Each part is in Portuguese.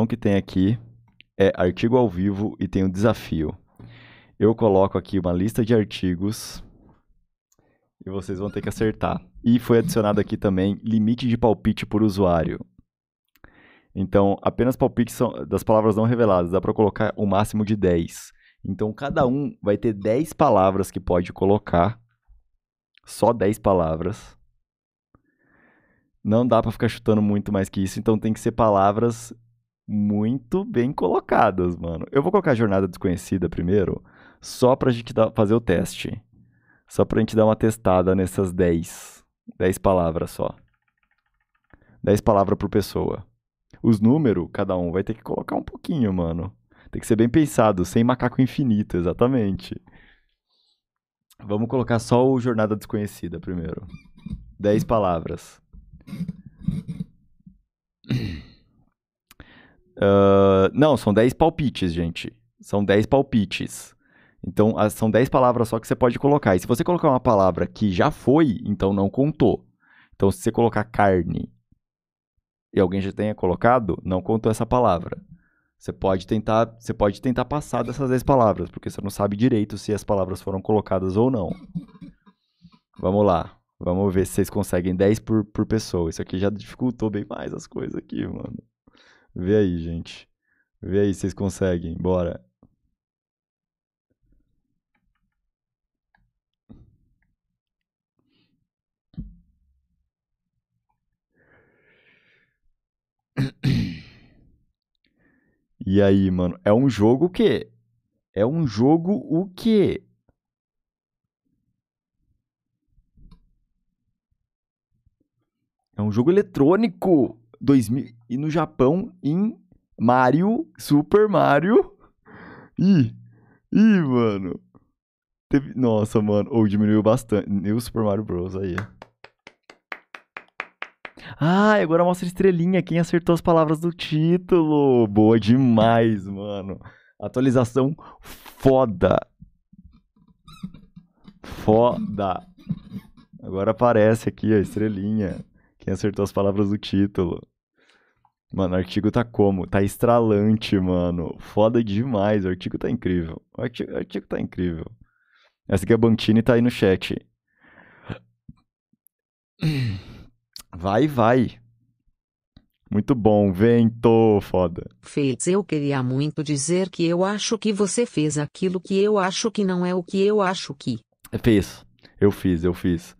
questão que tem aqui é artigo ao vivo e tem um desafio. Eu coloco aqui uma lista de artigos e vocês vão ter que acertar. E foi adicionado aqui também limite de palpite por usuário. Então, apenas palpites das palavras não reveladas, dá para colocar o um máximo de 10. Então, cada um vai ter 10 palavras que pode colocar. Só 10 palavras. Não dá para ficar chutando muito mais que isso, então tem que ser palavras muito bem colocadas, mano. Eu vou colocar a Jornada Desconhecida primeiro, só pra gente dar, fazer o teste. Só pra gente dar uma testada nessas 10. 10 palavras só. 10 palavras por pessoa. Os números, cada um vai ter que colocar um pouquinho, mano. Tem que ser bem pensado, sem macaco infinito, exatamente. Vamos colocar só o Jornada Desconhecida primeiro. 10 palavras. Ah, não, são 10 palpites, gente. São 10 palpites. Então, as, são 10 palavras só que você pode colocar. E se você colocar uma palavra que já foi, então não contou. Então, se você colocar carne e alguém já tenha colocado, não contou essa palavra. Você pode tentar, você pode tentar passar dessas 10 palavras, porque você não sabe direito se as palavras foram colocadas ou não. Vamos lá. Vamos ver se vocês conseguem 10 por, por pessoa. Isso aqui já dificultou bem mais as coisas aqui, mano. Vê aí, gente. Vê aí, se vocês conseguem. Bora. E aí, mano, é um jogo o quê? É um jogo o quê? É um jogo eletrônico. 2000, e no Japão em Mario, Super Mario. Ih, ih, mano. Teve, nossa, mano, ou oh, diminuiu bastante. New Super Mario Bros. aí. Ah, agora mostra estrelinha quem acertou as palavras do título. Boa demais, mano. Atualização foda. Foda. Agora aparece aqui a estrelinha. Quem acertou as palavras do título. Mano, o artigo tá como? Tá estralante, mano. Foda demais. O artigo tá incrível. O artigo, o artigo tá incrível. Essa é a Bantini tá aí no chat. Vai, vai. Muito bom, vento, foda. Fez, eu queria muito dizer que eu acho que você fez aquilo que eu acho que não é o que eu acho que. Fez. Eu fiz, eu fiz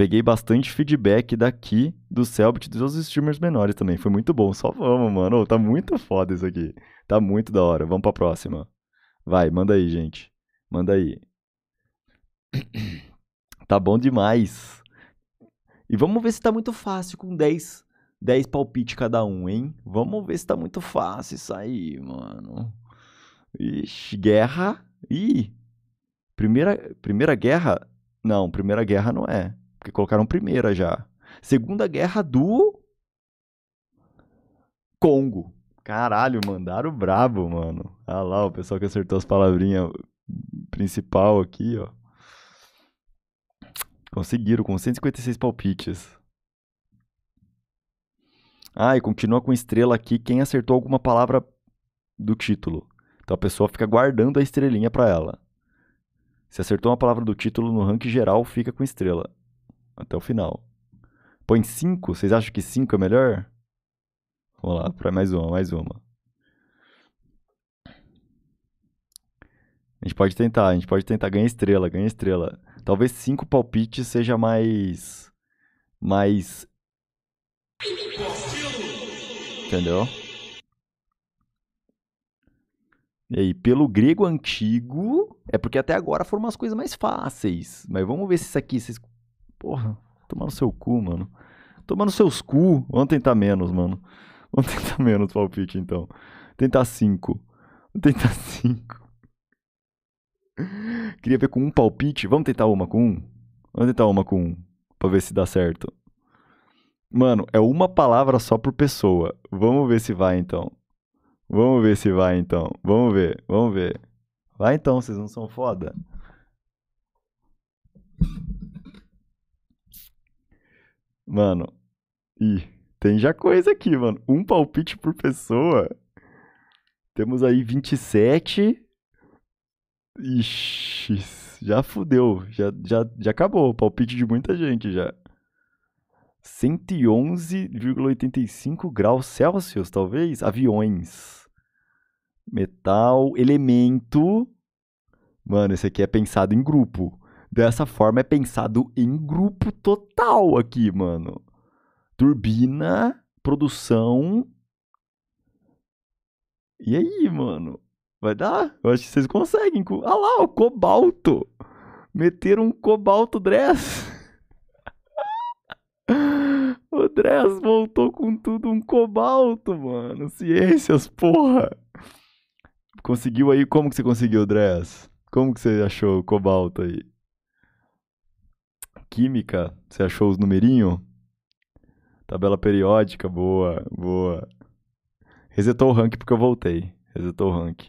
peguei bastante feedback daqui do Selbit dos outros streamers menores também. Foi muito bom. Só vamos, mano. Oh, tá muito foda isso aqui. Tá muito da hora. Vamos pra próxima. Vai, manda aí, gente. Manda aí. Tá bom demais. E vamos ver se tá muito fácil com 10, 10 palpite cada um, hein? Vamos ver se tá muito fácil isso aí, mano. Ixi, guerra. Ih. Primeira, primeira guerra? Não, primeira guerra não é. Porque colocaram primeira já. Segunda Guerra do Congo. Caralho, mandaram brabo, mano. Ah lá, o pessoal que acertou as palavrinhas principal aqui, ó. Conseguiram com 156 palpites. Ah, e continua com estrela aqui quem acertou alguma palavra do título. Então a pessoa fica guardando a estrelinha para ela. Se acertou uma palavra do título no ranking geral, fica com estrela até o final. Põe 5? Vocês acham que 5 é melhor? Vamos lá, para mais uma, mais uma. A gente pode tentar, a gente pode tentar ganhar estrela, ganhar estrela. Talvez cinco palpites seja mais. Mais. Entendeu? E aí, pelo grego antigo, é porque até agora foram umas coisas mais fáceis. Mas vamos ver se isso aqui vocês Porra, tomando seu cu, mano. Tomando seus cu. Vamos tentar menos, mano. Vamos tentar menos palpite, então. Tentar cinco. Vamos tentar cinco. Queria ver com um palpite. Vamos tentar uma com um? Vamos tentar uma com um. Pra ver se dá certo. Mano, é uma palavra só por pessoa. Vamos ver se vai então. Vamos ver se vai então. Vamos ver, vamos ver. Vai então, vocês não são foda. Mano, tem já coisa aqui, mano. Um palpite por pessoa. Temos aí 27. Ixi, já fudeu. Já, já, já acabou. Palpite de muita gente já. 111,85 graus Celsius, talvez? Aviões. Metal, elemento. Mano, esse aqui é pensado em grupo dessa forma é pensado em grupo total aqui, mano. Turbina, produção. E aí, mano? Vai dar? Eu acho que vocês conseguem. Ah lá, o cobalto. Meteram um cobalto dress. o dress voltou com tudo um cobalto, mano. Ciências, porra. Conseguiu aí? Como que você conseguiu, dress? Como que você achou o cobalto aí? Química, você achou os numerinho? Tabela periódica, boa, boa. Resetou o rank porque eu voltei. Resetou o rank.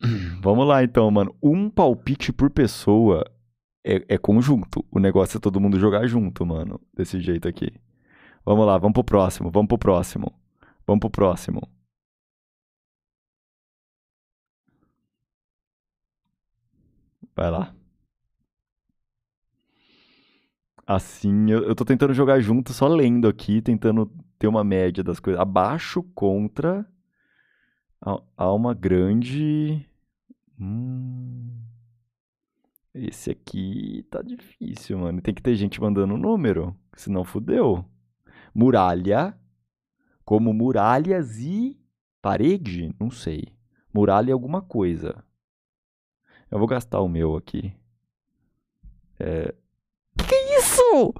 Vamos lá então, mano. Um palpite por pessoa é, é conjunto. O negócio é todo mundo jogar junto, mano. Desse jeito aqui. Vamos lá, vamos pro próximo, vamos pro próximo. Vamos pro próximo. Vai lá assim. Eu, eu tô tentando jogar junto, só lendo aqui, tentando ter uma média das coisas. Abaixo contra alma grande. Hum. Esse aqui tá difícil, mano. Tem que ter gente mandando número, senão fudeu. Muralha, como muralhas e parede, não sei. Muralha é alguma coisa. Eu vou gastar o meu aqui. É... Que isso?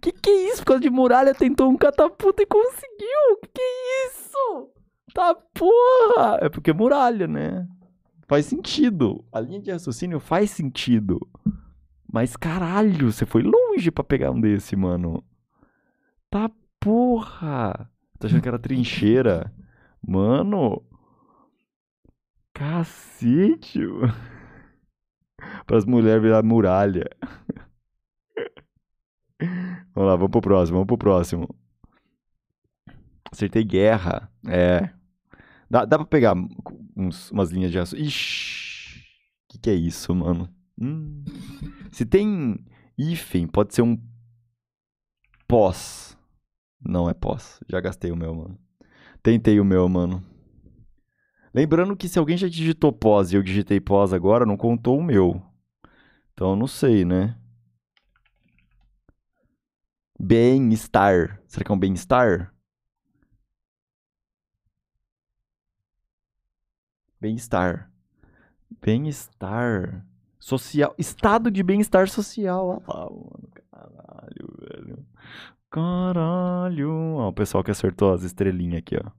Que que é isso? Por causa de muralha tentou um catapulta e conseguiu. Que que é isso? Tá porra! É porque é muralha, né? Faz sentido. A linha de raciocínio faz sentido. Mas caralho, você foi longe para pegar um desse, mano. Tá porra! Tá achando que era trincheira. Mano. Cacete. Para as mulheres virar muralha. Vamos lá, vamos pro próximo, vamos pro próximo. Acertei guerra. É. Dá, dá pra pegar uns, umas linhas de aço. Ixi! O que, que é isso, mano? Hum. Se tem hífen, pode ser um pós. Não é pós. Já gastei o meu, mano. Tentei o meu, mano. Lembrando que se alguém já digitou pós e eu digitei pós agora, não contou o meu. Então não sei, né? Bem-estar. Será que é um bem-estar? Bem-estar. Bem-estar social. Estado de bem-estar social. Ah, mano, caralho, velho. Caralho. Ó, o pessoal que acertou as estrelinhas aqui, ó.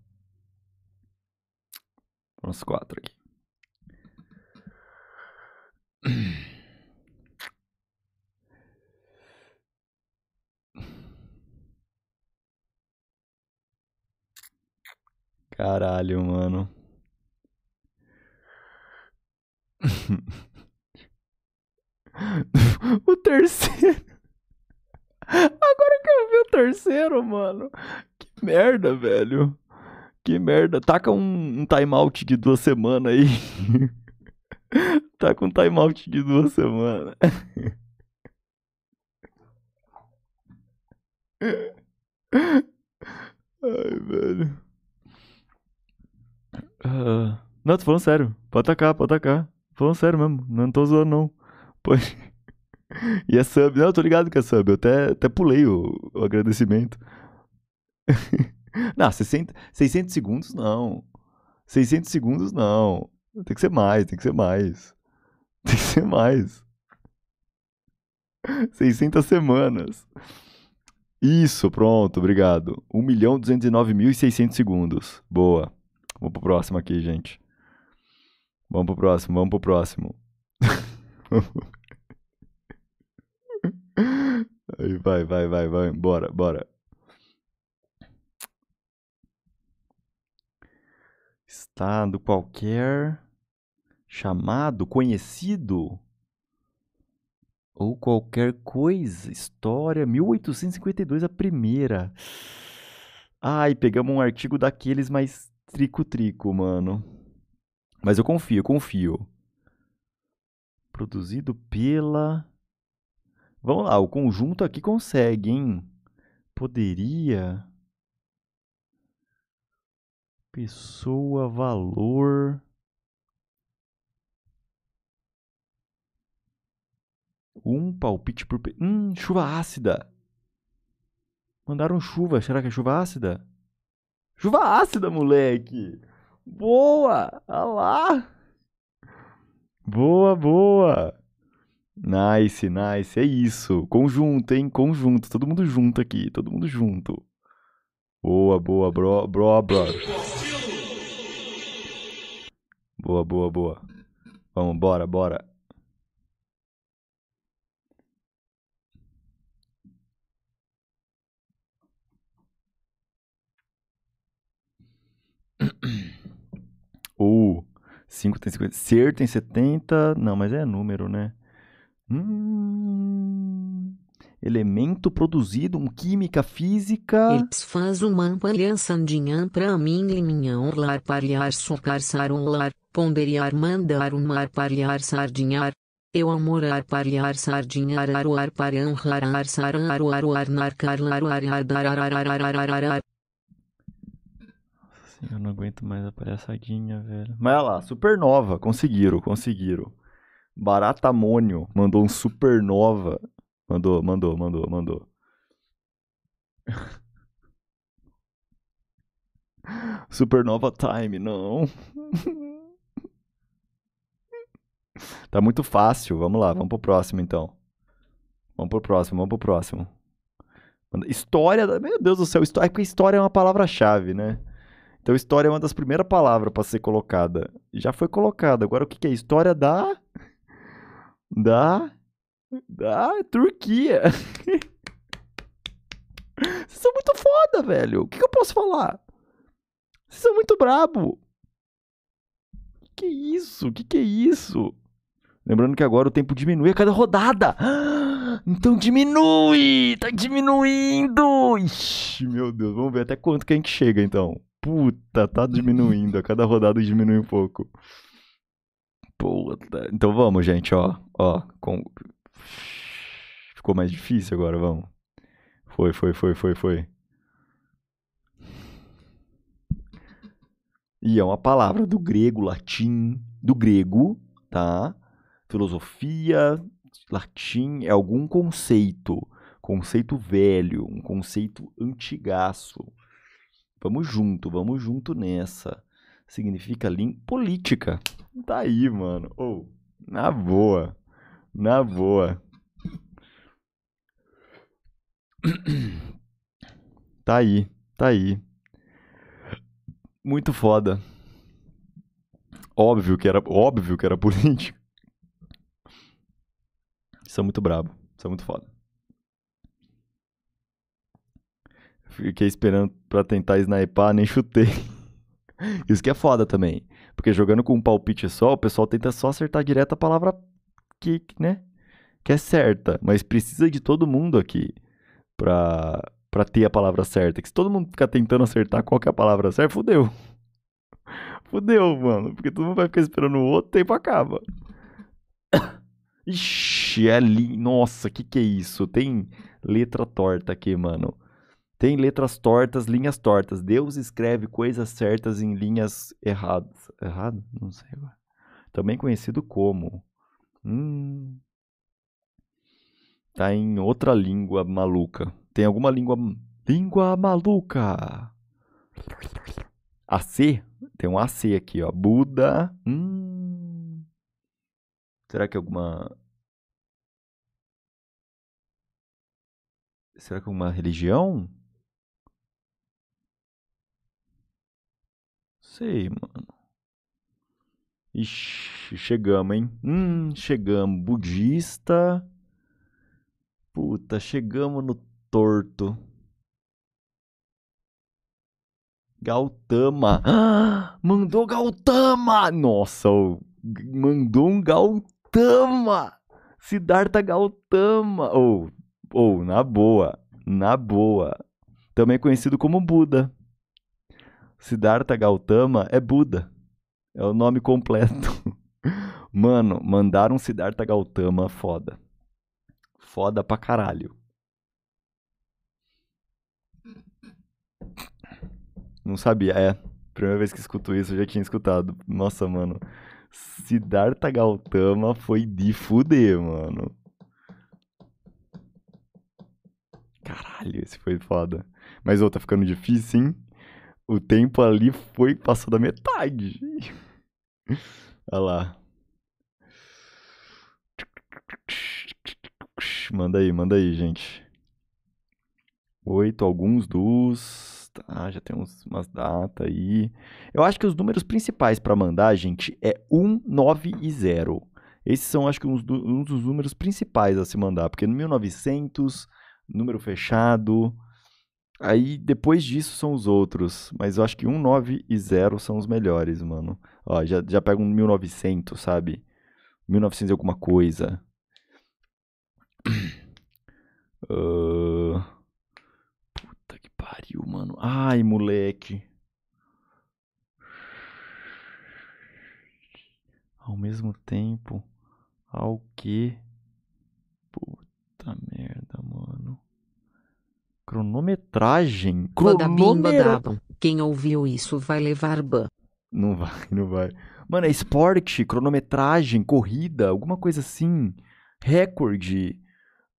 Uns quatro aqui. Caralho, mano. o terceiro. Agora que eu vi o terceiro, mano. Que merda, velho. Que merda. Taca um, um timeout de duas semanas aí. Tá com um timeout de duas semanas. Tá Ai, velho. Uh, não, tô falando sério. Pode tacar, pode tacar. Tô falando sério mesmo. Não tô zoando, não. Pois. E a sub. Não, eu tô ligado que é sub. Eu até, até pulei o, o agradecimento. não, 60, 600 segundos não. 600 segundos não. Tem que ser mais, tem que ser mais. Tem que ser mais. 600 semanas. Isso, pronto, obrigado. 1 milhão 209.600 segundos. Boa. Vamos pro próximo aqui, gente. Vamos pro próximo, vamos pro próximo. Aí vai, vai, vai, vai. Bora, bora. Estado qualquer chamado, conhecido ou qualquer coisa. História 1852, a primeira. Ai, pegamos um artigo daqueles, mas trico-trico, mano. Mas eu confio, eu confio. Produzido pela. Vamos lá, o conjunto aqui consegue, hein? Poderia. Pessoa, valor. Um palpite por. Hum, chuva ácida. Mandaram chuva. Será que é chuva ácida? Chuva ácida, moleque. Boa! Olha lá! Boa, boa! Nice, nice. É isso. Conjunto, hein? Conjunto. Todo mundo junto aqui. Todo mundo junto. Boa, boa, bro, bro, bro. Boa, boa, boa. Vamos, bora, bora. 5 tem 50. Ser tem 70. Não, mas é número, né? Hum, elemento produzido, um química física. Eles faz uma palhaçandinha pra mim liminha orlar palhar socar sarolar, ponderiar mandar umar parliar sardinhar. Eu amorar palhar sardinhar aruar parão rarar sarar aruar narcar laruar dar assim, eu não aguento mais a palhaçadinha, velho. Mas olha lá, supernova, conseguiram, conseguiram. Baratamônio mandou um supernova. Mandou, mandou, mandou, mandou. Supernova Time, não. tá muito fácil. Vamos lá, vamos pro próximo então. Vamos pro próximo, vamos pro próximo. História, meu Deus do céu, história, é porque história é uma palavra-chave, né? Então, história é uma das primeiras palavras para ser colocada. Já foi colocada. Agora, o que, que é história da. Da. Da Turquia. Vocês são muito foda, velho. O que, que eu posso falar? Vocês são muito brabo. Que que é isso? Que que é isso? Lembrando que agora o tempo diminui a cada rodada. Então diminui! Tá diminuindo! Ixi, meu Deus, vamos ver até quanto que a gente chega então. Puta, tá diminuindo. A cada rodada diminui um pouco. Puta. Tá, então vamos, gente, ó. Ó. Com... Ficou mais difícil agora, vamos. Foi, foi, foi, foi, foi. E é uma palavra do grego, latim, do grego, tá? Filosofia, latim, é algum conceito, conceito velho, um conceito antigaço. Vamos junto, vamos junto nessa. Significa Lean política. Tá aí, mano. Ou, oh, na boa. Na boa. Tá aí, tá aí. Muito foda. Óbvio que era, óbvio que era político. Isso é muito brabo. Isso é muito foda. Fiquei esperando para tentar sniper, nem chutei. Isso que é foda também. Porque jogando com um palpite só, o pessoal tenta só acertar direto a palavra que, né? Que é certa. Mas precisa de todo mundo aqui pra, pra ter a palavra certa. Que se todo mundo ficar tentando acertar qual que é a palavra certa, fudeu. Fudeu, mano. Porque todo mundo vai ficar esperando o outro, tempo acaba. Ixi, é ali. Nossa, que que é isso? Tem letra torta aqui, mano. Tem letras tortas, linhas tortas. Deus escreve coisas certas em linhas erradas. Errado? Não sei agora. Também conhecido como. Hum. Tá em outra língua maluca. Tem alguma língua. Língua maluca! AC? Tem um AC aqui, ó. Buda. Hum. Será que alguma. Será que alguma religião? Sei, mano. Ixi, chegamos, hein? Hum, chegamos. Budista. Puta, chegamos no torto. Gautama. Ah, mandou Gautama! Nossa, mandou um Gautama! Siddhartha Gautama! Ou, oh, ou, oh, na boa, na boa. Também conhecido como Buda. Siddhartha Gautama é Buda. É o nome completo. Mano, mandaram Siddhartha Gautama foda. Foda pra caralho. Não sabia, é. Primeira vez que escuto isso, eu já tinha escutado. Nossa, mano. Siddhartha Gautama foi de fuder, mano. Caralho, esse foi foda. Mas, ô, tá ficando difícil, hein? O tempo ali foi, passou da metade. Olha lá. Manda aí, manda aí, gente. Oito, alguns dos. Tá, já tem uns, umas datas aí. Eu acho que os números principais para mandar, gente, é 1, 9 e 0. Esses são, acho que, uns, uns dos números principais a se mandar. Porque no 1900, número fechado. Aí depois disso são os outros, mas eu acho que 1, e 0 são os melhores, mano. Ó, já, já pega um 1900, sabe? 1900 e alguma coisa. Uh... Puta que pariu, mano. Ai, moleque. Ao mesmo tempo, ao que? Puta merda, mano. Cronometragem. Cronometragem. Quem ouviu isso vai levar ban. Não vai, não vai. Mano, é esporte, cronometragem, corrida, alguma coisa assim. Recorde.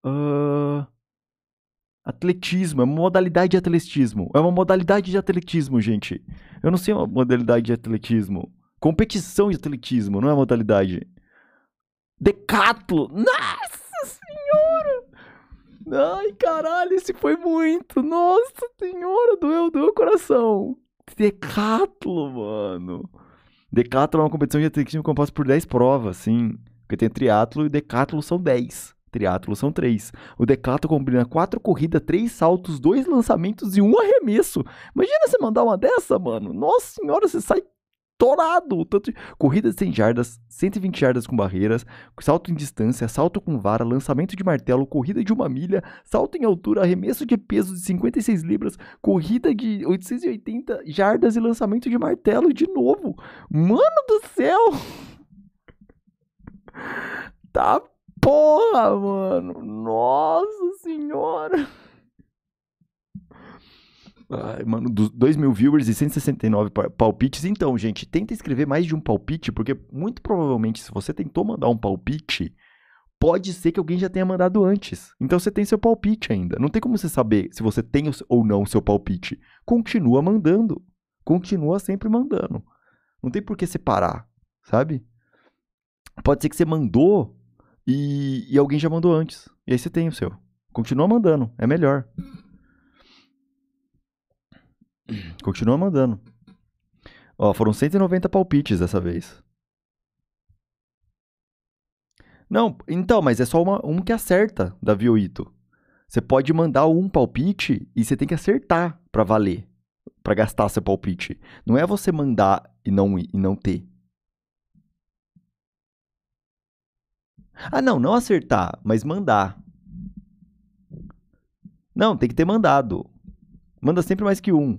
Uh... Atletismo, é uma modalidade de atletismo. É uma modalidade de atletismo, gente. Eu não sei uma modalidade de atletismo. Competição de atletismo, não é modalidade. Decatlo! Nossa! Ai, caralho, esse foi muito. Nossa senhora, doeu, doeu o coração. Decátulo, mano. Decátulo é uma competição de atletismo composta por 10 provas, sim. Porque tem triátulo e decátulo são 10. Triátulo são 3. O decátulo combina 4 corridas, 3 saltos, 2 lançamentos e 1 arremesso. Imagina você mandar uma dessa, mano. Nossa senhora, você sai estourado. Tanto de... Corrida de 100 jardas, 120 jardas com barreiras, salto em distância, salto com vara, lançamento de martelo, corrida de uma milha, salto em altura, arremesso de peso de 56 libras, corrida de 880 jardas e lançamento de martelo de novo. Mano do céu! Tá porra, mano! Nossa senhora! Ai, mano, 2 mil viewers e 169 palpites. Então, gente, tenta escrever mais de um palpite, porque muito provavelmente, se você tentou mandar um palpite, pode ser que alguém já tenha mandado antes. Então você tem seu palpite ainda. Não tem como você saber se você tem ou não seu palpite. Continua mandando. Continua sempre mandando. Não tem por que separar, sabe? Pode ser que você mandou e, e alguém já mandou antes. E aí você tem o seu. Continua mandando, é melhor. Continua mandando. Ó, foram 190 palpites dessa vez. Não, então, mas é só uma, um que acerta, Davi Oito. Você pode mandar um palpite e você tem que acertar para valer, para gastar seu palpite. Não é você mandar e não e não ter. Ah, não, não acertar, mas mandar. Não, tem que ter mandado. Manda sempre mais que um.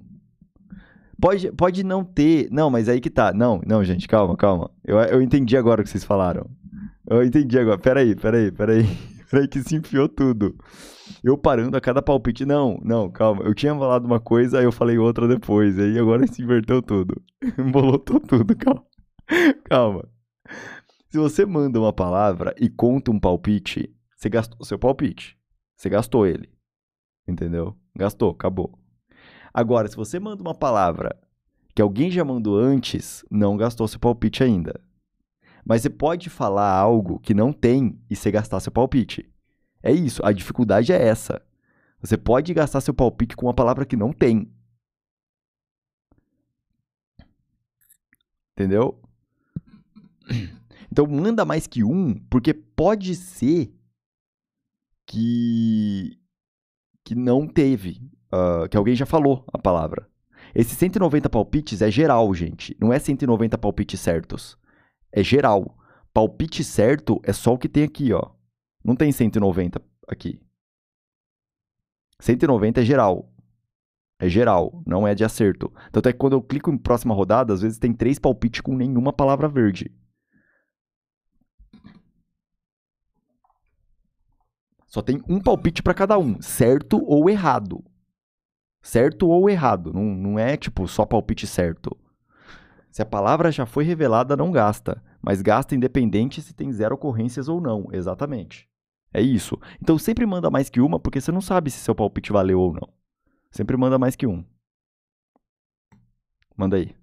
Pode, pode não ter. Não, mas aí que tá. Não, não, gente, calma, calma. Eu, eu entendi agora o que vocês falaram. Eu entendi agora. Peraí, peraí, peraí. Peraí, que se enfiou tudo. Eu parando a cada palpite. Não, não, calma. Eu tinha falado uma coisa, aí eu falei outra depois. Aí agora se inverteu tudo. Embolotou tudo, calma. Calma. Se você manda uma palavra e conta um palpite, você gastou seu palpite. Você gastou ele. Entendeu? Gastou, acabou. Agora, se você manda uma palavra que alguém já mandou antes, não gastou seu palpite ainda. Mas você pode falar algo que não tem e você gastar seu palpite. É isso, a dificuldade é essa. Você pode gastar seu palpite com uma palavra que não tem. Entendeu? Então manda mais que um, porque pode ser que que não teve uh, que alguém já falou a palavra. Esses 190 palpites é geral, gente. Não é 190 palpites certos. É geral. Palpite certo é só o que tem aqui, ó. Não tem 190 aqui. 190 é geral. É geral, não é de acerto. Tanto é que quando eu clico em próxima rodada, às vezes tem três palpites com nenhuma palavra verde. Só tem um palpite para cada um, certo ou errado. Certo ou errado, não, não é tipo só palpite certo. Se a palavra já foi revelada, não gasta, mas gasta independente se tem zero ocorrências ou não, exatamente. É isso. Então sempre manda mais que uma, porque você não sabe se seu palpite valeu ou não. Sempre manda mais que um. Manda aí.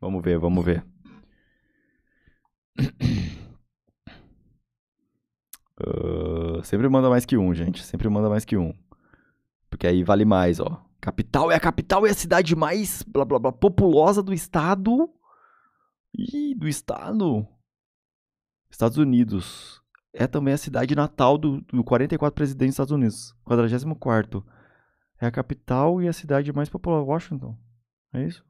Vamos ver, vamos ver. Uh, sempre manda mais que um, gente. Sempre manda mais que um. Porque aí vale mais, ó. Capital é a capital e é a cidade mais blá blá blá populosa do estado. Ih, do estado. Estados Unidos. É também a cidade natal do, do 44 presidente dos Estados Unidos. 44. É a capital e a cidade mais popular Washington. É isso?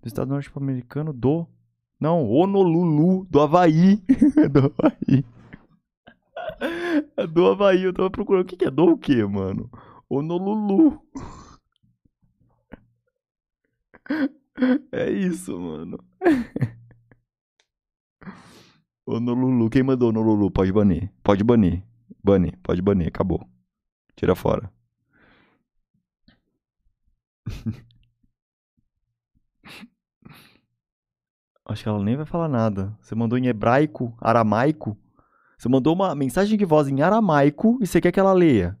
Do estado norte-americano do. Não, Honolulu, do Havaí. do Havaí. É do Havaí, eu tava procurando. O que, que é do o quê, mano? Honolulu. É isso, mano. Honolulu. Quem mandou Honolulu? Pode banir. Pode banir. Bane. Pode banir. Acabou. Tira fora. Acho que ela nem vai falar nada. Você mandou em hebraico, aramaico? Você mandou uma mensagem de voz em aramaico e você quer que ela leia.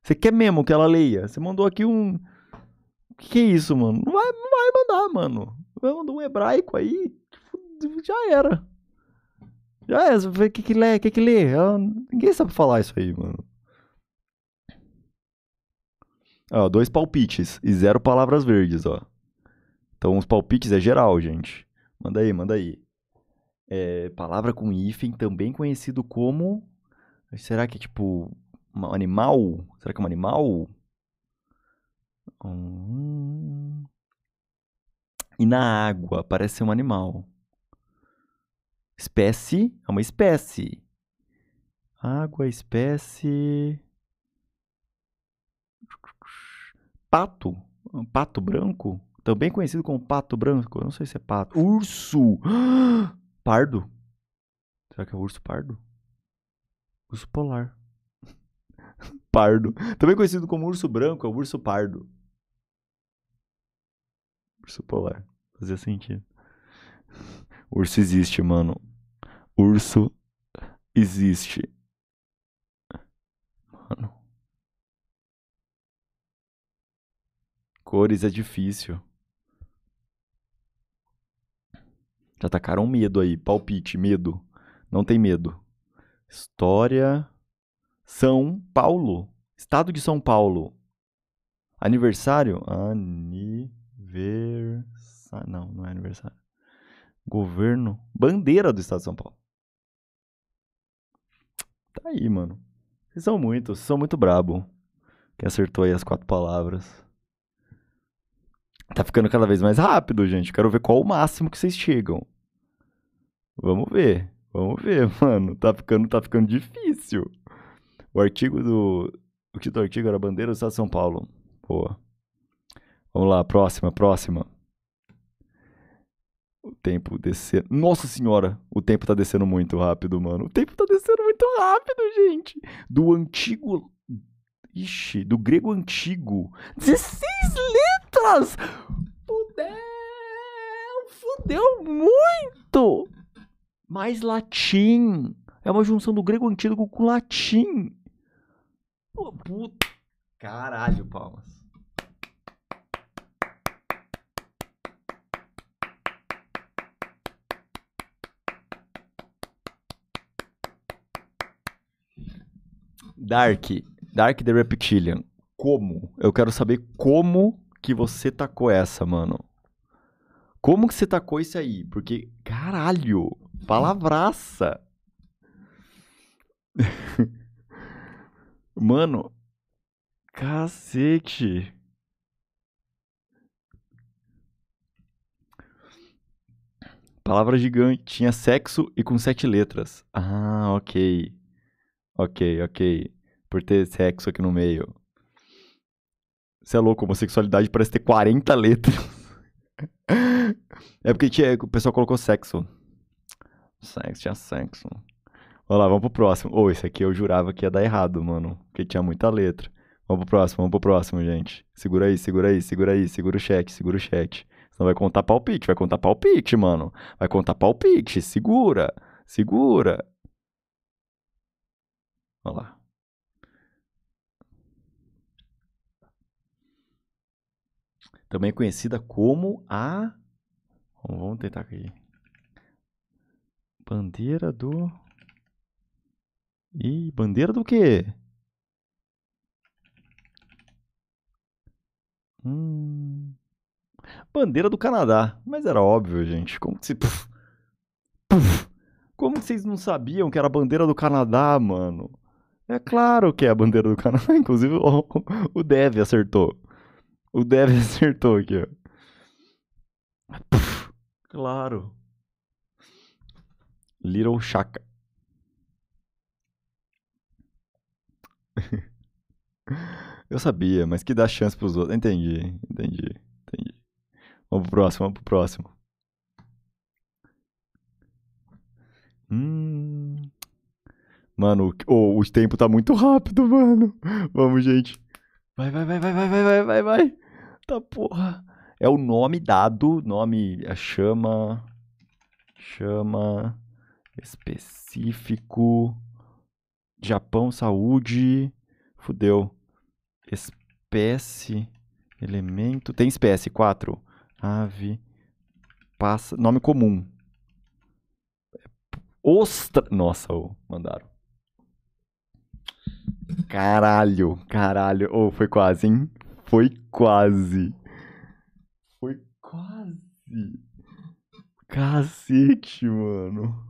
Você quer mesmo que ela leia. Você mandou aqui um. O que, é isso, mano? Não vai, não vai mandar, mano. Vai mandar um hebraico aí. Tipo, já era. Já era. O que que lê? O que que lê? Ela... Ninguém sabe falar isso aí, mano. Ó, dois palpites e zero palavras verdes, ó. Então, os palpites é geral, gente. Manda aí, manda aí é, palavra com hífen, também conhecido como. Será que é tipo. Um animal? Será que é um animal? Hum... E na água, parece ser um animal. Espécie é uma espécie. Água, espécie. Pato. Um pato branco? Também conhecido como pato branco. Eu não sei se é pato. Urso! Pardo? Será que é urso pardo? Urso polar. pardo. Também conhecido como urso branco, é o urso pardo. Urso polar. Fazia sentido. Urso existe, mano. Urso existe. Mano. Cores é difícil. Já tacaram medo aí. Palpite, medo. Não tem medo. História. São Paulo. Estado de São Paulo. Aniversário? Aniversário. Não, não é aniversário. Governo. Bandeira do Estado de São Paulo. Tá aí, mano. Vocês são muito, vocês são muito brabo. Que acertou aí as quatro palavras. Tá ficando cada vez mais rápido, gente. Quero ver qual o máximo que vocês chegam. Vamos ver. Vamos ver, mano. Tá ficando, tá ficando difícil. O artigo do. O título do artigo era Bandeira do Estado de São Paulo. Boa. Vamos lá, próxima, próxima. O tempo descendo. Nossa senhora, o tempo tá descendo muito rápido, mano. O tempo tá descendo muito rápido, gente. Do antigo Ixi, do grego antigo. 16 letras! Fudeu! Fudeu muito! Mais latim. É uma junção do grego antigo com latim. Pô, puta. Caralho, palmas. Dark. Dark the Reptilian. Como? Eu quero saber como que você tacou essa, mano. Como que você tacou isso aí? Porque, caralho, palavraça. mano, cacete. Palavra gigante. Tinha sexo e com sete letras. Ah, ok. Ok, ok por ter sexo aqui no meio. Você é louco, homossexualidade parece ter 40 letras. é porque tinha, o pessoal colocou sexo. Sexo, tinha sexo. Olha lá, vamos pro próximo. Ô, oh, esse aqui eu jurava que ia dar errado, mano. Porque tinha muita letra. Vamos pro próximo, vamos pro próximo, gente. Segura aí, segura aí, segura aí, segura o chat, segura o chat. Senão vai contar palpite, vai contar palpite, mano. Vai contar palpite, segura, segura. Olha lá. também é conhecida como a. Vamos tentar aqui. Bandeira do. E bandeira do quê? Hum... Bandeira do Canadá. Mas era óbvio, gente. Como que se. Puf. Puf. Como que vocês não sabiam que era a bandeira do Canadá, mano? É claro que é a bandeira do Canadá. Inclusive, o, o Dev acertou. O Dev acertou aqui, ó. Puf, claro. Little Chaka. Eu sabia, mas que dá chance pros outros. Entendi, entendi, entendi. Vamos pro próximo, vamos pro próximo. Hum. Mano, o o tempo tá muito rápido, mano. Vamos, gente. Vai, vai, vai, vai, vai, vai, vai, vai, vai. Tá porra. É o nome dado, nome chama chama específico Japão Saúde. Fudeu. Espécie, elemento, tem espécie quatro. Ave passa, nome comum. É, ostra, nossa, oh, mandaram. Caralho, caralho. Ou oh, foi quase, hein? Foi quase. Foi quase. Cacete, mano.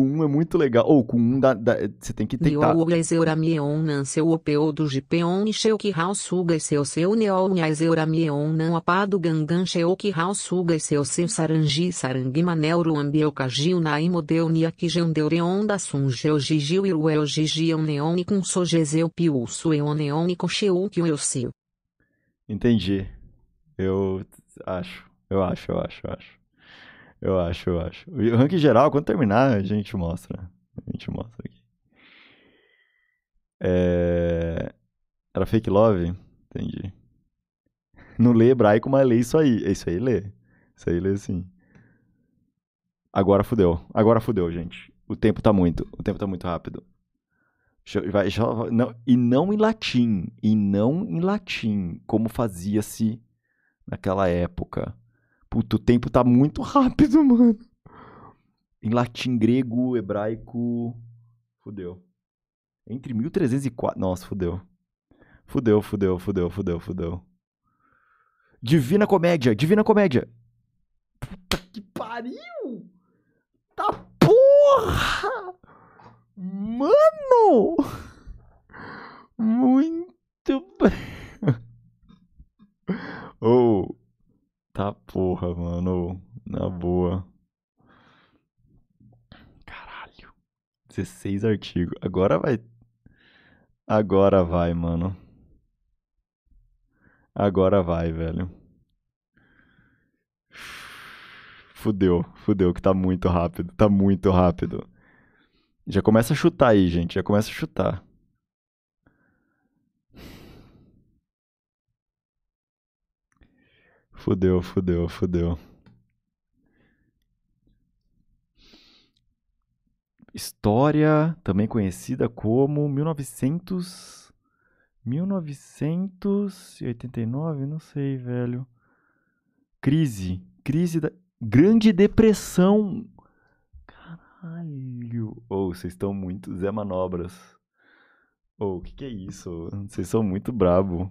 com um é muito legal. Ou com um dá, dá, você tem que tentar. não apado gangan que suga e seu seu sarangi sarangima neuro ambiel cagil na imodeu niakigeon deureon da sungeu gigiu e uel gigion neonicum sojezeu piusu e oneonico sheukiu eusiu. Entendi. Eu acho, eu acho, eu acho, eu acho. Eu acho, eu acho. O ranking geral, quando terminar, a gente mostra. A gente mostra aqui. É... Era fake love? Entendi. Não lê hebraico, mas lê isso aí. Isso aí lê. Isso aí lê sim. Agora fudeu. Agora fudeu, gente. O tempo tá muito. O tempo tá muito rápido. Vai, não, e não em latim. E não em latim, como fazia-se naquela época. Puta, o tempo tá muito rápido, mano. Em latim, grego, hebraico. Fudeu. Entre 1304. Nossa, fudeu. Fudeu, fudeu, fudeu, fudeu, fudeu. Divina Comédia, Divina Comédia. Puta que pariu! Tá porra! Mano! Muito bem. oh. Tá porra, mano. Na hum. boa. Caralho. 16 artigos. Agora vai. Agora vai, mano. Agora vai, velho. Fudeu, fudeu, que tá muito rápido. Tá muito rápido. Já começa a chutar aí, gente. Já começa a chutar. Fudeu, fudeu, fudeu. História, também conhecida como 1900. 1989, não sei, velho. Crise. Crise da Grande Depressão. Caralho. Ou oh, vocês estão muito Zé Manobras. Ou oh, o que, que é isso? Vocês são muito brabo.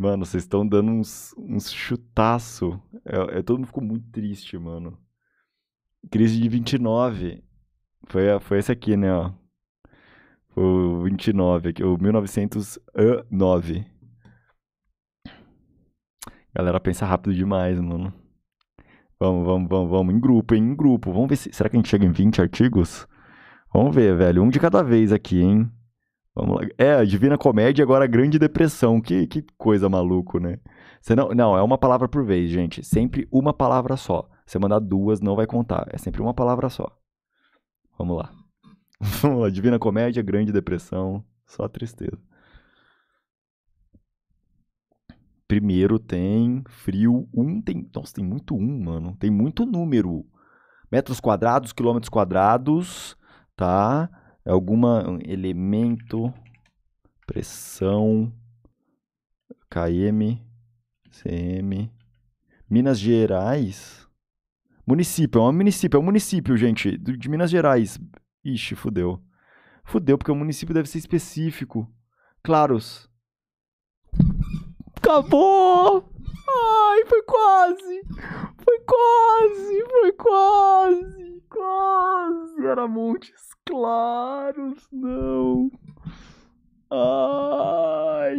Mano, vocês estão dando uns, uns chutaço. É, é, todo mundo ficou muito triste, mano. Crise de 29. Foi, foi esse aqui, né, ó. Foi o 29 aqui, o 1909. Galera, pensa rápido demais, mano. Vamos, vamos, vamos, vamos. Em grupo, hein? Em grupo. Vamos ver se. Será que a gente chega em 20 artigos? Vamos ver, velho. Um de cada vez aqui, hein? Vamos lá. É, a Divina Comédia agora a Grande Depressão. Que, que coisa maluco, né? Você não, não, é uma palavra por vez, gente. Sempre uma palavra só. Você mandar duas, não vai contar. É sempre uma palavra só. Vamos lá. Vamos lá. Divina Comédia, Grande Depressão. Só tristeza. Primeiro tem frio. Um tem. Nossa, tem muito um, mano. Tem muito número. Metros quadrados, quilômetros quadrados, tá? algum elemento, pressão, KM, CM. Minas Gerais? Município, é um município, é um município, gente, de Minas Gerais. Ixi, fudeu. Fudeu, porque o município deve ser específico. Claros. Acabou! Ai, foi quase! Foi quase! Foi quase! Quase era Montes Claros, não. Ai.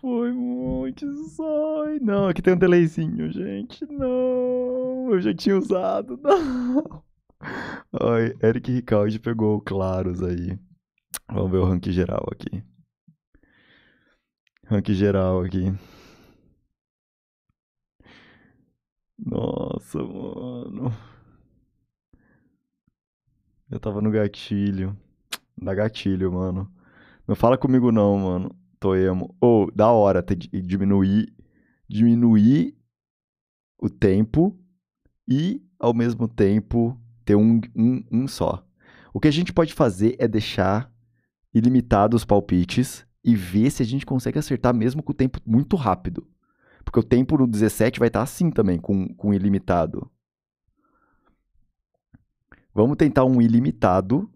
Foi Montes, ai. Não, aqui tem um delayzinho, gente. Não, eu já tinha usado, não. Ai, Eric Ricaldi pegou Claros aí. Vamos ver o ranking geral aqui. Ranking geral aqui. Nossa, mano. Eu tava no gatilho. Dá gatilho, mano. Não fala comigo não, mano. Tô emo. Ou, oh, da hora, ter, diminuir, diminuir o tempo e, ao mesmo tempo, ter um, um, um só. O que a gente pode fazer é deixar ilimitados os palpites e ver se a gente consegue acertar mesmo com o tempo muito rápido. Porque o tempo no 17 vai estar tá assim também, com, com ilimitado. Vamos tentar um ilimitado.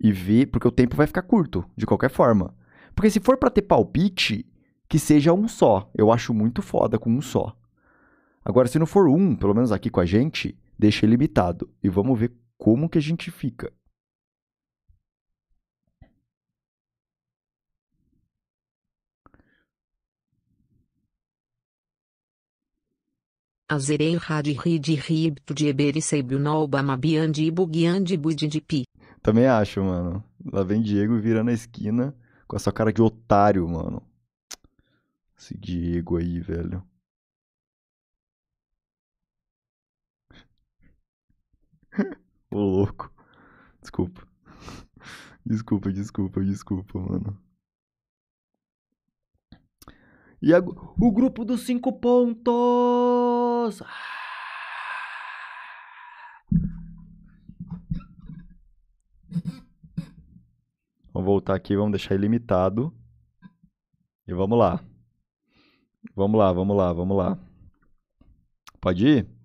E ver, porque o tempo vai ficar curto, de qualquer forma. Porque se for para ter palpite, que seja um só. Eu acho muito foda com um só. Agora, se não for um, pelo menos aqui com a gente, deixa ilimitado. E vamos ver como que a gente fica. Azerei Ribto de Budidipi. Também acho, mano. Lá vem Diego virando a esquina com a sua cara de otário, mano. Esse Diego aí, velho. Ô louco. Desculpa. Desculpa, desculpa, desculpa, mano. E agora, o grupo dos cinco pontos! gostoso. Vamos voltar aqui, vamos deixar ilimitado. E vamos lá. Vamos lá, vamos lá, vamos lá. Pode ir?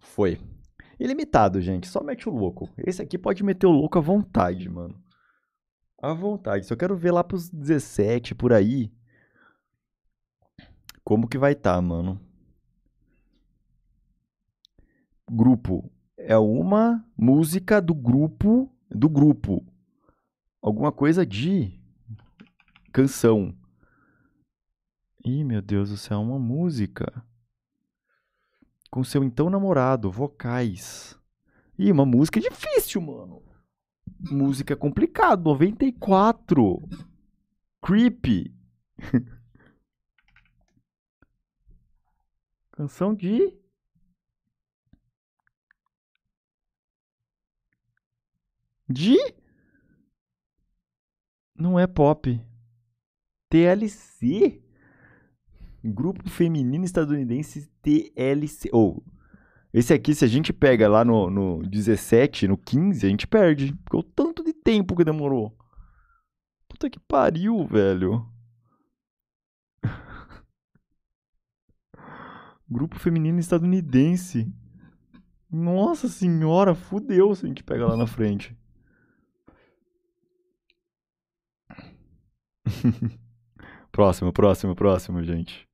Foi. Ilimitado, gente. Só mete o louco. Esse aqui pode meter o louco à vontade, mano. À vontade. Se eu quero ver lá pros 17 por aí. Como que vai estar, tá, mano? Grupo. É uma música do grupo. Do grupo. Alguma coisa de canção. Ih, meu Deus do céu, é uma música com seu então namorado, vocais. E uma música difícil, mano. Música é complicada, 94. Creepy. Canção de de não é pop. TLC? Grupo Feminino Estadunidense TLC. Ou, oh, esse aqui, se a gente pega lá no, no 17, no 15, a gente perde. Porque o tanto de tempo que demorou. Puta que pariu, velho. Grupo Feminino Estadunidense. Nossa senhora, fudeu se a gente pega lá na frente. próximo, próximo, próximo, gente.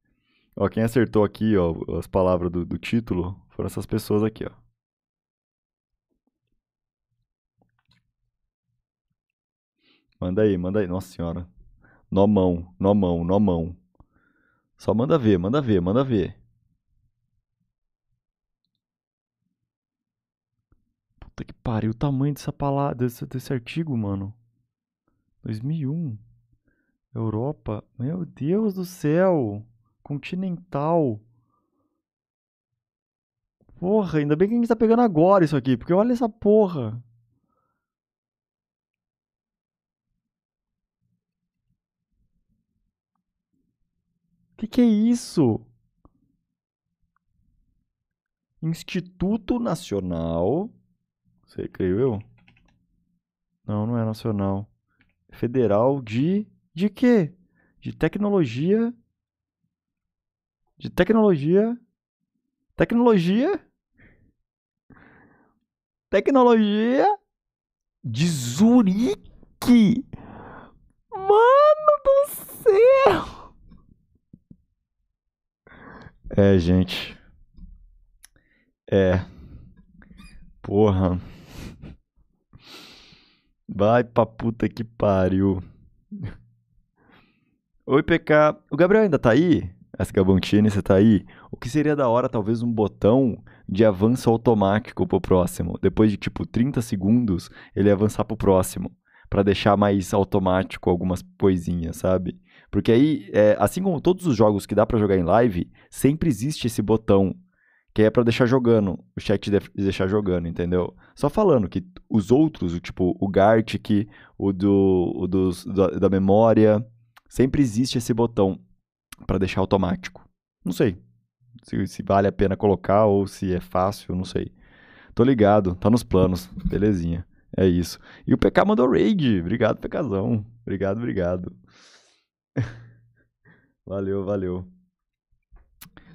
Ó, quem acertou aqui, ó, as palavras do, do título foram essas pessoas aqui, ó. Manda aí, manda aí. Nossa senhora. Nomão, nomão, nomão. Só manda ver, manda ver, manda ver. Puta que pariu, o tamanho dessa palavra, desse, desse artigo, mano. 2001. Europa. Meu Deus do céu. Continental. Porra, ainda bem que a gente tá pegando agora isso aqui, porque olha essa porra. Que que é isso? Instituto Nacional. Você creio eu? Não, não é nacional. Federal de. de quê? De tecnologia de tecnologia. Tecnologia. Tecnologia de Zurique. Mano do céu! É, gente. É. Porra. Vai pra puta que pariu. Oi, PK. O Gabriel ainda tá aí? Ascabontini, você tá aí? O que seria da hora, talvez, um botão de avanço automático pro próximo. Depois de, tipo, 30 segundos, ele avançar pro próximo. para deixar mais automático algumas coisinhas, sabe? Porque aí, é, assim como todos os jogos que dá para jogar em live, sempre existe esse botão. Que é para deixar jogando, o chat de deixar jogando, entendeu? Só falando que os outros, tipo o Gartic, o, do, o dos, da, da memória, sempre existe esse botão para deixar automático. Não sei se, se, vale a pena colocar ou se é fácil, não sei. Tô ligado, tá nos planos, belezinha. É isso. E o PK mandou raid. Obrigado, PKzão. Obrigado, obrigado. valeu, valeu.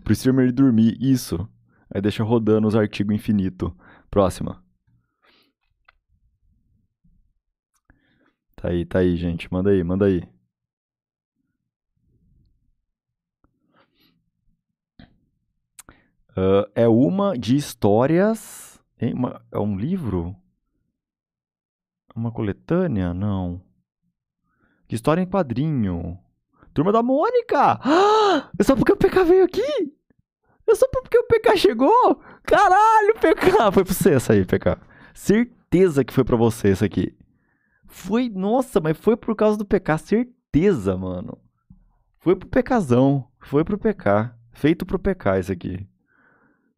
Pro streamer dormir, isso. Aí deixa rodando os artigos infinito. Próxima. Tá aí, tá aí, gente. Manda aí, manda aí. Uh, é uma de histórias. Uma, é um livro? Uma coletânea? Não. De história em quadrinho. Turma da Mônica! Ah, é só porque o PK veio aqui? É só porque o PK chegou? Caralho, PK! Foi pra você essa aí, PK. Certeza que foi pra você essa aqui. Foi, nossa, mas foi por causa do PK, certeza, mano. Foi pro PKzão. Foi pro PK. Feito pro PK isso aqui.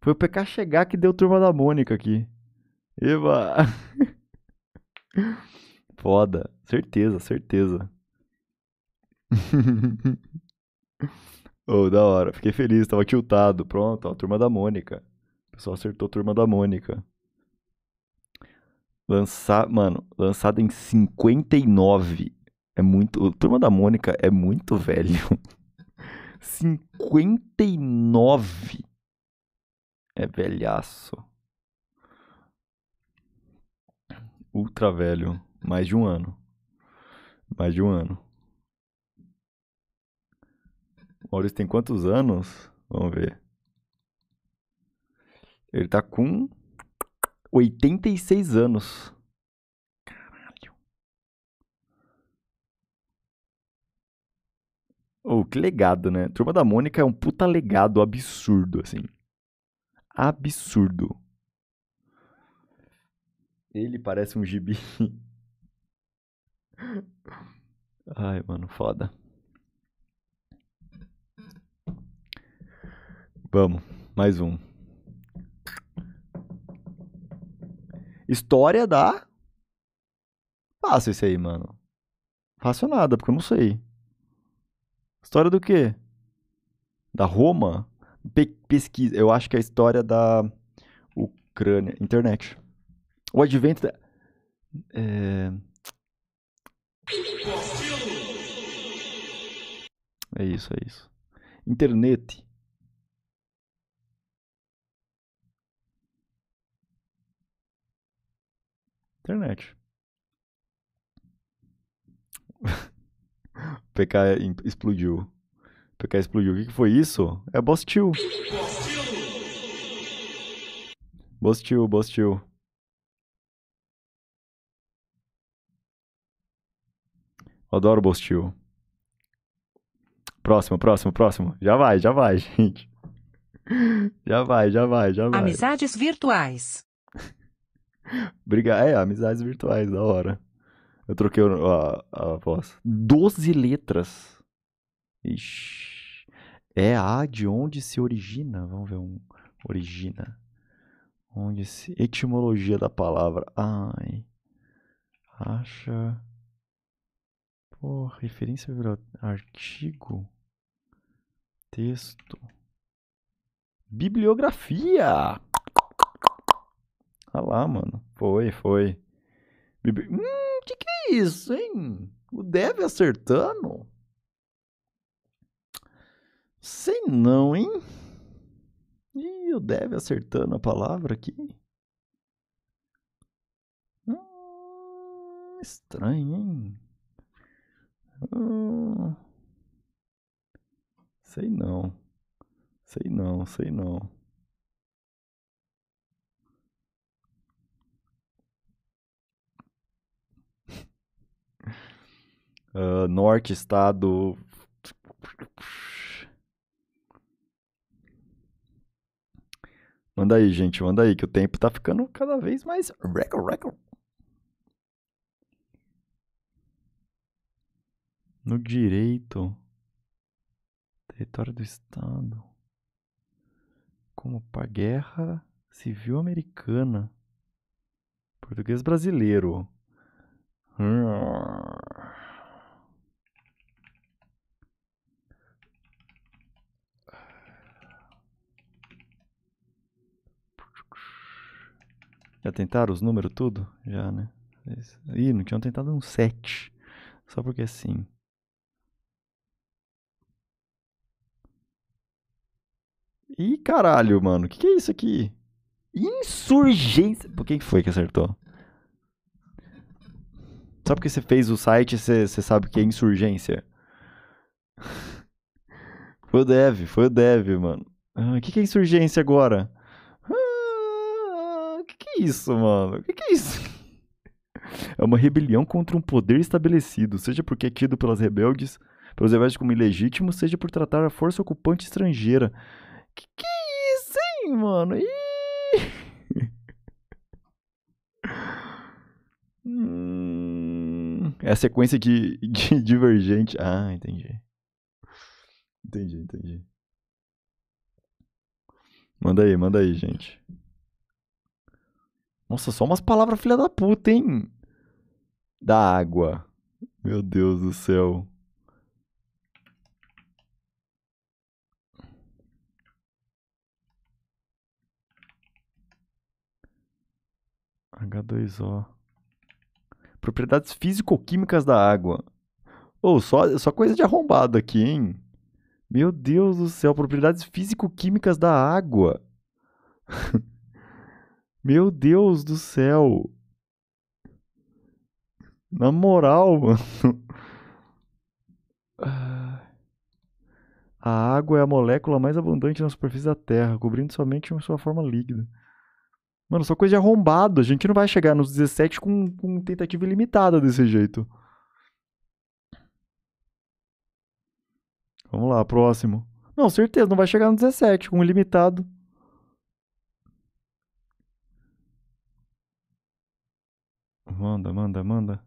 Foi o PK chegar que deu turma da Mônica aqui. Eba! Foda. Certeza, certeza. oh, da hora. Fiquei feliz, tava tiltado. Pronto, ó, turma da Mônica. O pessoal acertou turma da Mônica. Lançar, mano, lançado em 59. É muito. turma da Mônica é muito velho. 59. É velhaço. Ultra velho. Mais de um ano. Mais de um ano. O Maurício tem quantos anos? Vamos ver. Ele tá com 86 anos. Caralho. Oh, que legado, né? Turma da Mônica é um puta legado absurdo, assim absurdo. Ele parece um gibi. Ai, mano, foda. Vamos, mais um. História da. Fácil isso aí, mano. Faço nada, porque eu não sei. História do quê? Da Roma? Pe pesquisa. Eu acho que é a história da Ucrânia. Internet. O advento da. É... é isso, é isso. Internet. Internet. PK é, explodiu. PK explodiu. O que, que foi isso? É Bostil. Bostil, Bostil. Adoro Bostil. Próximo, próximo, próximo. Já vai, já vai, gente. Já vai, já vai, já vai. Amizades virtuais. Obrigado. É, amizades virtuais, da hora. Eu troquei a, a, a voz. Doze letras. Ixi. É a de onde se origina. Vamos ver um. Origina. Onde se. Etimologia da palavra. Ai. Acha. Pô, referência virou artigo. Texto. Bibliografia! Ah lá, mano. Foi, foi. Bibli... Hum, o que, que é isso, hein? O Dev acertando? Sei não, hein? Ih, o deve acertando a palavra aqui. Hum, estranho, hein? Hum, sei não. Sei não, sei não. Uh, norte, estado. Manda aí, gente, manda aí, que o tempo tá ficando cada vez mais. Record, record. No direito, território do Estado, como para guerra civil americana, português brasileiro. Hum. Já tentaram os números tudo? Já, né? Ih, não tinham tentado um 7. Só porque é sim. Ih, caralho, mano. O que, que é isso aqui? Insurgência. Por quem foi que acertou? Só porque você fez o site, você, você sabe que é insurgência. Foi o Dev, foi o Dev, mano. Ah, o ah, que, que é insurgência agora? isso, mano? O que, que é isso? É uma rebelião contra um poder estabelecido, seja porque é tido pelas rebeldes, pelos rebeldes como ilegítimo, seja por tratar a força ocupante estrangeira. Que que é isso, hein, mano? Ih... Hum, é a sequência de, de divergente. Ah, entendi. Entendi, entendi. Manda aí, manda aí, gente. Nossa, só umas palavras filha da puta, hein? Da água. Meu Deus do céu. H2O. Propriedades físico-químicas da água. Ou oh, só, só coisa de arrombado aqui, hein? Meu Deus do céu, propriedades físico-químicas da água. Meu Deus do céu. Na moral, mano. A água é a molécula mais abundante na superfície da Terra, cobrindo somente sua forma líquida. Mano, só coisa de arrombado. A gente não vai chegar nos 17 com, com tentativa ilimitada desse jeito. Vamos lá, próximo. Não, certeza, não vai chegar no 17 com ilimitado. manda, manda, manda.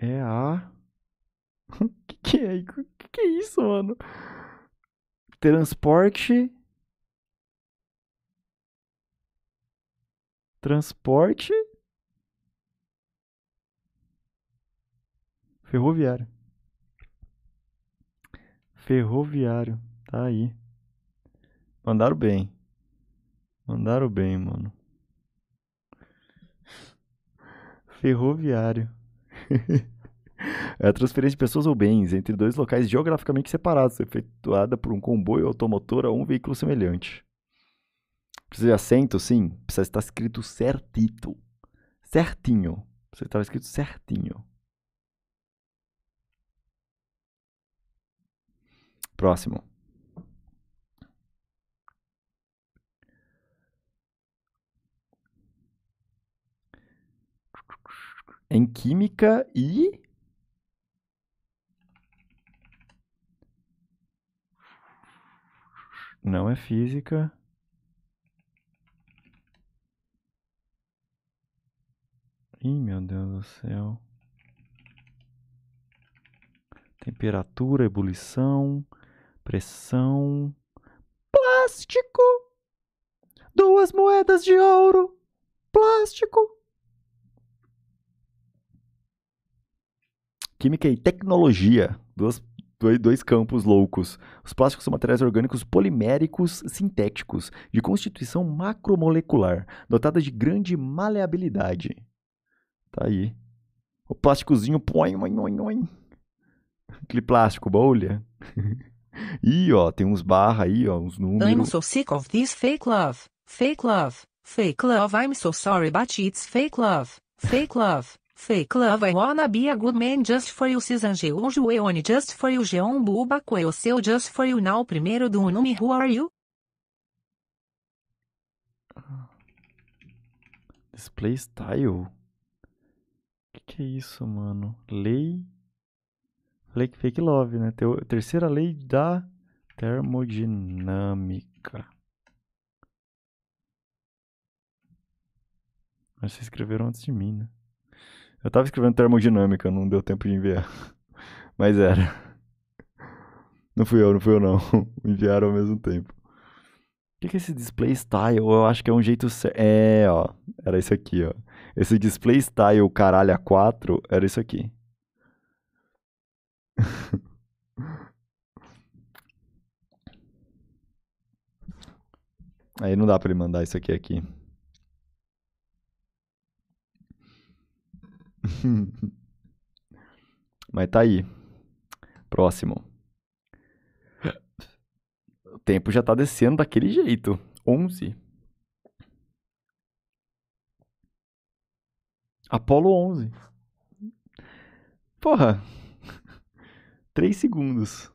É a. O que, que é? que, que é isso, mano? Transporte. Transporte. Ferroviário. Ferroviário. Tá aí. Mandaram bem. Mandaram bem, mano. Ferroviário. é a transferência de pessoas ou bens entre dois locais geograficamente separados, efetuada por um comboio automotor a um veículo semelhante. Precisa de assento, sim? Precisa estar escrito certito. Certinho. Precisa estar escrito certinho. Próximo. em Química e. Não é física. Ih, meu Deus do céu. Temperatura, ebulição, pressão. Plástico! Duas moedas de ouro! Plástico! Química e tecnologia, duas, dois, dois campos loucos. Os plásticos são materiais orgânicos poliméricos sintéticos, de constituição macromolecular, dotada de grande maleabilidade. Tá aí. O plásticozinho põe, põe, põe, Aquele plástico bolha. Ih, ó, tem uns barra aí, ó, uns números. I'm so sick of this fake love. Fake love. Fake love. I'm so sorry, but it's fake love. Fake love. Fake é love I wanna be a good man just for you Season Jeonju Eone é just for you Geon Buba Koeo é Seu just for you Now Primeiro do Unumi Who are you? Display style? Que que é isso, mano? Lei... Lei fake love, né? Teu... Terceira lei da termodinâmica. Mas vocês escreveram antes de mim, né? Eu tava escrevendo termodinâmica, não deu tempo de enviar. Mas era. Não fui eu, não fui eu não. Enviaram ao mesmo tempo. O que, que é esse display style? Eu acho que é um jeito. certo. É, ó. Era isso aqui, ó. Esse display style caralho a 4 era isso aqui. Aí não dá pra ele mandar isso aqui aqui. Mas tá aí. Próximo. O tempo já tá descendo daquele jeito. 11. Apolo 11. Porra. 3 segundos.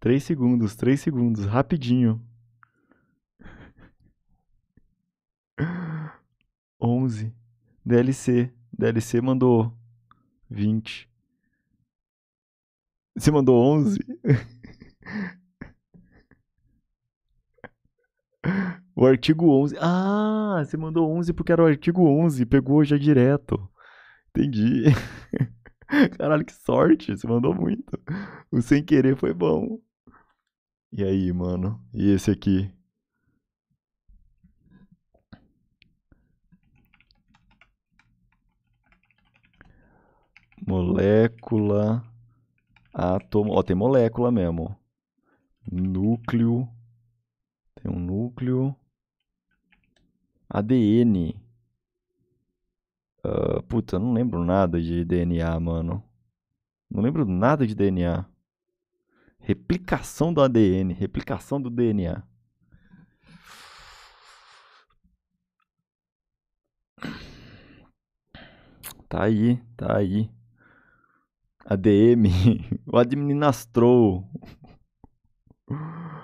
3 segundos, 3 segundos, rapidinho. 11. DLC. DLC mandou 20. Você mandou 11? o artigo 11. Ah, você mandou 11 porque era o artigo 11. Pegou já direto. Entendi. Caralho, que sorte. Você mandou muito. O sem querer foi bom. E aí, mano? E esse aqui? Molécula, átomo. Ó, tem molécula mesmo. Núcleo. Tem um núcleo. ADN. Uh, ah, puta, eu não lembro nada de DNA, mano. Não lembro nada de DNA. Replicação do ADN. Replicação do DNA. Tá aí, tá aí. ADM, o administrou.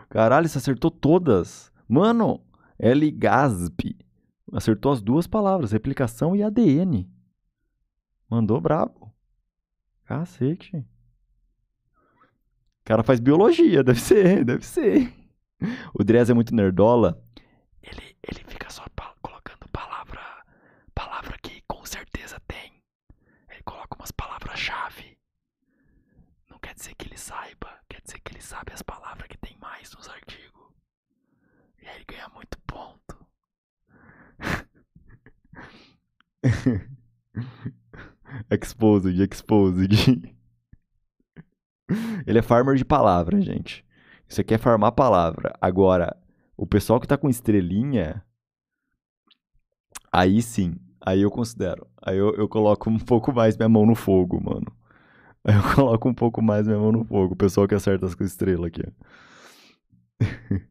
Caralho, você acertou todas. Mano, L Gasp. Acertou as duas palavras, replicação e ADN. Mandou brabo. Cacete. O cara faz biologia, deve ser, deve ser. O Dres é muito nerdola. Ele, ele fica só colocando palavra, palavra que com certeza tem. Ele coloca umas palavras-chave dizer que ele saiba, quer dizer que ele sabe as palavras que tem mais nos artigos. E aí ele ganha muito ponto. exposed, exposed. Ele é farmer de palavra, gente. Isso aqui é farmar palavra. Agora, o pessoal que tá com estrelinha, aí sim, aí eu considero. Aí eu, eu coloco um pouco mais minha mão no fogo, mano. Aí eu coloco um pouco mais minha mão no fogo. O pessoal que acerta as estrelas aqui,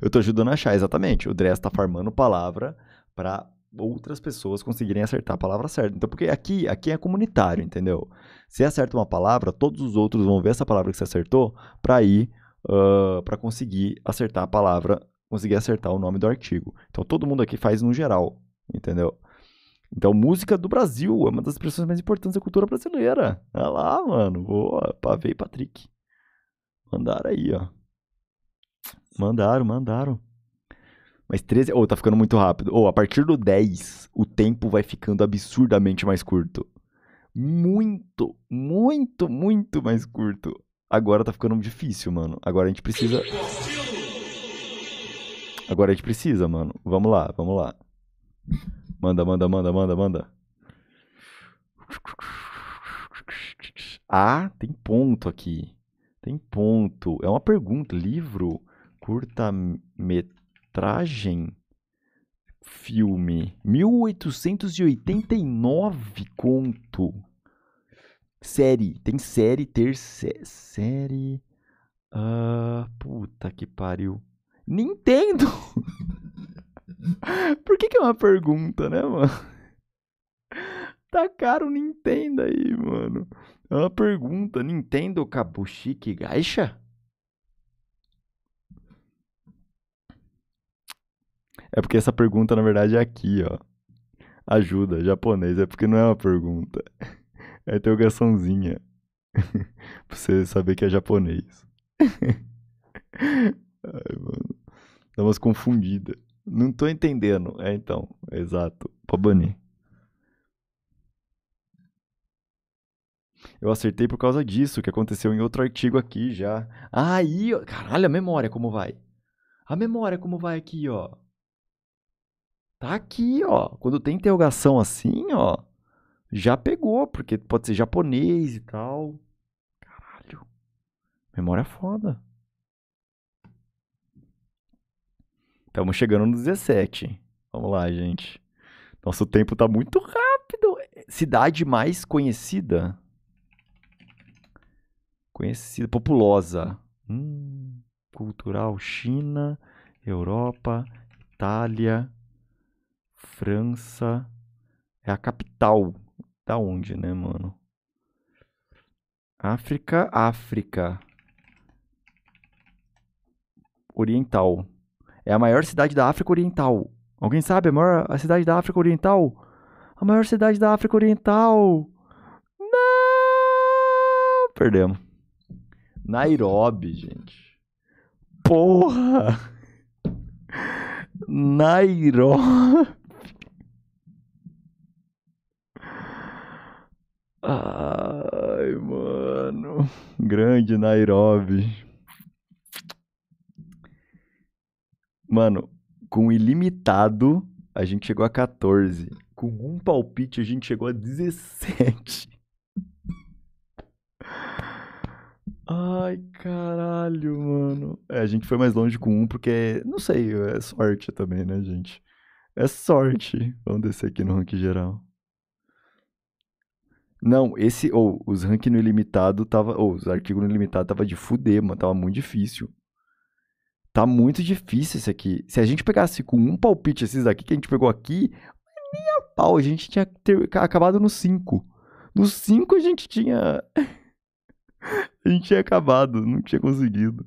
eu tô ajudando a achar, exatamente. O Dress tá farmando palavra para outras pessoas conseguirem acertar a palavra certa. Então, porque aqui, aqui é comunitário, entendeu? Se acerta uma palavra, todos os outros vão ver essa palavra que você acertou para ir uh, para conseguir acertar a palavra, conseguir acertar o nome do artigo. Então, todo mundo aqui faz no geral, entendeu? Então, música do Brasil é uma das expressões mais importantes da cultura brasileira. Olha lá, mano. Boa, Pavei Patrick. Mandaram aí, ó. Mandaram, mandaram. Mas 13. Ou oh, tá ficando muito rápido. Ou oh, a partir do 10, o tempo vai ficando absurdamente mais curto. Muito, muito, muito mais curto. Agora tá ficando difícil, mano. Agora a gente precisa. Agora a gente precisa, mano. Vamos lá, vamos lá. Manda, manda, manda, manda, manda. Ah, tem ponto aqui. Tem ponto. É uma pergunta. Livro, curta-metragem, filme. 1889 conto. Série. Tem série, ter série. Ah, puta que pariu. Nintendo! Por que, que é uma pergunta, né, mano? Tá caro o Nintendo aí, mano. É uma pergunta. Nintendo Kabushiki Gaixa? É porque essa pergunta, na verdade, é aqui, ó. Ajuda, japonês. É porque não é uma pergunta. É interrogaçãozinha. pra você saber que é japonês. Ai, mano. Dá umas confundidas. Não tô entendendo. É então, exato. Pra Eu acertei por causa disso, que aconteceu em outro artigo aqui já. Aí, ó, caralho, a memória como vai? A memória como vai aqui, ó. Tá aqui, ó. Quando tem interrogação assim, ó, já pegou, porque pode ser japonês e tal. Caralho. Memória foda. Estamos chegando no 17. Vamos lá, gente. Nosso tempo está muito rápido. Cidade mais conhecida? Conhecida, populosa. Hum, cultural, China, Europa, Itália, França. É a capital. Da onde, né, mano? África, África. Oriental. É a maior cidade da África Oriental. Alguém sabe a maior a cidade da África Oriental? A maior cidade da África Oriental. Não! Perdemos. Nairobi, gente. Porra! Nairobi. Ai, mano. Grande Nairobi. Mano, com ilimitado, a gente chegou a 14. Com um palpite, a gente chegou a 17. Ai, caralho, mano. É, a gente foi mais longe com um porque, não sei, é sorte também, né, gente? É sorte. Vamos descer aqui no ranking geral. Não, esse, ou, oh, os ranking no ilimitado tava, ou, oh, os artigos no ilimitado tava de fuder, mano, tava muito difícil. Tá muito difícil isso aqui. Se a gente pegasse com um palpite esses daqui que a gente pegou aqui, nem a pau, a gente tinha ter, acabado no 5. No 5 a gente tinha. a gente tinha acabado, não tinha conseguido.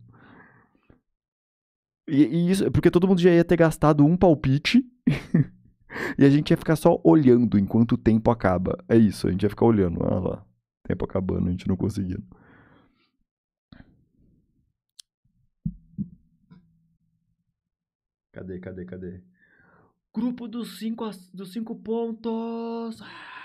E, e isso, porque todo mundo já ia ter gastado um palpite. e a gente ia ficar só olhando enquanto o tempo acaba. É isso, a gente ia ficar olhando. Olha ah, lá, tempo acabando, a gente não conseguindo. Cadê, cadê, cadê? Grupo dos cinco, dos cinco pontos. Ah!